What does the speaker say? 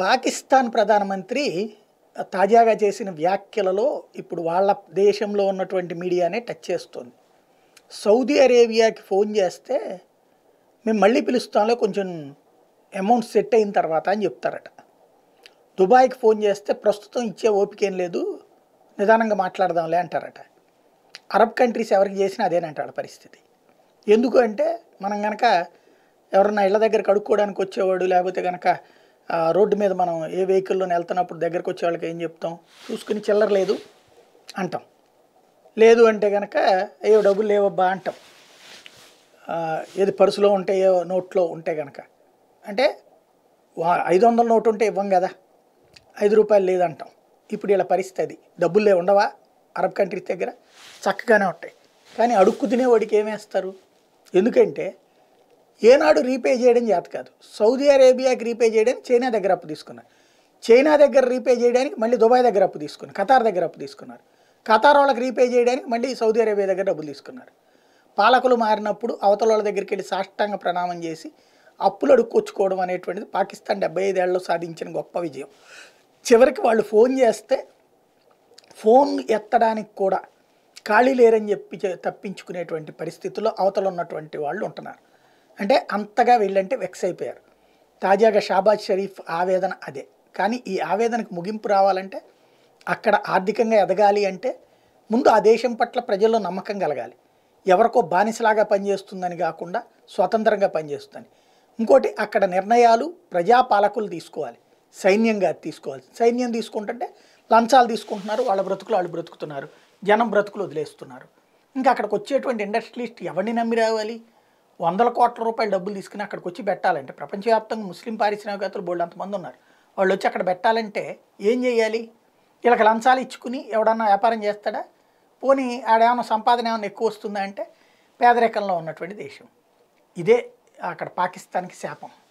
పాకిస్తాన్ ప్రధానమంత్రి తాజాగా చేసిన వ్యాఖ్యలలో ఇప్పుడు వాళ్ళ దేశంలో ఉన్నటువంటి మీడియానే టచ్ చేస్తుంది సౌదీ అరేబియాకి ఫోన్ చేస్తే మేము మళ్ళీ పిలుస్తాంలో కొంచెం అమౌంట్ సెట్ అయిన తర్వాత అని చెప్తారట దుబాయ్కి ఫోన్ చేస్తే ప్రస్తుతం ఇచ్చే ఓపికేం లేదు నిదానంగా మాట్లాడదాంలే అంటారట అరబ్ కంట్రీస్ ఎవరికి చేసినా అదేనంటాడు పరిస్థితి ఎందుకు అంటే మనం కనుక ఎవరన్నా ఇళ్ళ దగ్గర కడుక్కోవడానికి వచ్చేవాడు లేకపోతే కనుక రోడ్డు మీద మనం ఏ వెహికల్లో వెళ్తున్నప్పుడు దగ్గరకు వచ్చే వాళ్ళకి ఏం చెప్తాం చూసుకుని చిల్లర లేదు అంటాం లేదు అంటే కనుక ఏవో డబ్బులు లేవబ్బా అంటాం ఏది పర్సులో ఉంటే ఏ నోట్లో ఉంటే కనుక అంటే వా ఐదు వందల నోటు ఉంటే ఇవ్వం కదా ఐదు రూపాయలు లేదంటాం ఇప్పుడు ఇలా పరిస్థితి అది డబ్బులు లేవు ఉండవా అరబ్ కంట్రీస్ దగ్గర చక్కగానే ఉంటాయి కానీ అడుక్కు తినేవాడికి ఏమేస్తారు ఎందుకంటే ఏనాడు రీపే చేయడం చేత కాదు సౌదీ అరేబియాకి రీపే చేయడానికి చైనా దగ్గర అప్పు తీసుకున్నారు చైనా దగ్గర రీపే చేయడానికి మళ్ళీ దుబాయ్ దగ్గర అప్పు తీసుకున్నారు ఖతార్ దగ్గర అప్పు తీసుకున్నారు ఖతార్ వాళ్ళకి రీపే చేయడానికి మళ్ళీ సౌదీ అరేబియా దగ్గర డబ్బులు తీసుకున్నారు పాలకులు మారినప్పుడు అవతల వాళ్ళ దగ్గరికి వెళ్ళి సాష్టంగా ప్రణామం చేసి అప్పులు అడుక్కొచ్చుకోవడం అనేటువంటిది పాకిస్తాన్ డెబ్బై ఐదేళ్లలో సాధించిన గొప్ప విజయం చివరికి వాళ్ళు ఫోన్ చేస్తే ఫోన్ ఎత్తడానికి కూడా ఖాళీ లేరని చెప్పి తప్పించుకునేటువంటి పరిస్థితుల్లో అవతల ఉన్నటువంటి వాళ్ళు ఉంటున్నారు అంటే అంతగా వెళ్ళంటే వెక్స్ అయిపోయారు తాజాగా షాబాజ్ షరీఫ్ ఆవేదన అదే కానీ ఈ ఆవేదనకు ముగింపు రావాలంటే అక్కడ ఆర్థికంగా ఎదగాలి అంటే ముందు ఆ దేశం పట్ల ప్రజల్లో నమ్మకం కలగాలి ఎవరికో బానిసలాగా పనిచేస్తుందని కాకుండా స్వతంత్రంగా పనిచేస్తుందని ఇంకోటి అక్కడ నిర్ణయాలు ప్రజాపాలకులు తీసుకోవాలి సైన్యంగా తీసుకోవాలి సైన్యం తీసుకుంటుంటే లంచాలు తీసుకుంటున్నారు వాళ్ళ బ్రతుకులు వాళ్ళు బ్రతుకుతున్నారు జనం బ్రతుకులు వదిలేస్తున్నారు ఇంకా అక్కడికి వచ్చేటువంటి ఇండస్ట్రియలిస్ట్ ఎవరిని నమ్మి రావాలి వందల కోట్ల రూపాయల డబ్బులు తీసుకుని అక్కడికి వచ్చి పెట్టాలంటే ప్రపంచవ్యాప్తంగా ముస్లిం పారిశ్రామికవేత్తలు బోల్డ్ అంతమంది ఉన్నారు వాళ్ళు వచ్చి అక్కడ పెట్టాలంటే ఏం చేయాలి వీళ్ళకి లంచాలు ఇచ్చుకుని ఎవడన్నా వ్యాపారం చేస్తాడా పోనీ ఆడేమన్నా సంపాదన ఏమైనా ఎక్కువ వస్తుందా అంటే పేదరికంలో ఉన్నటువంటి దేశం ఇదే అక్కడ పాకిస్తాన్కి శాపం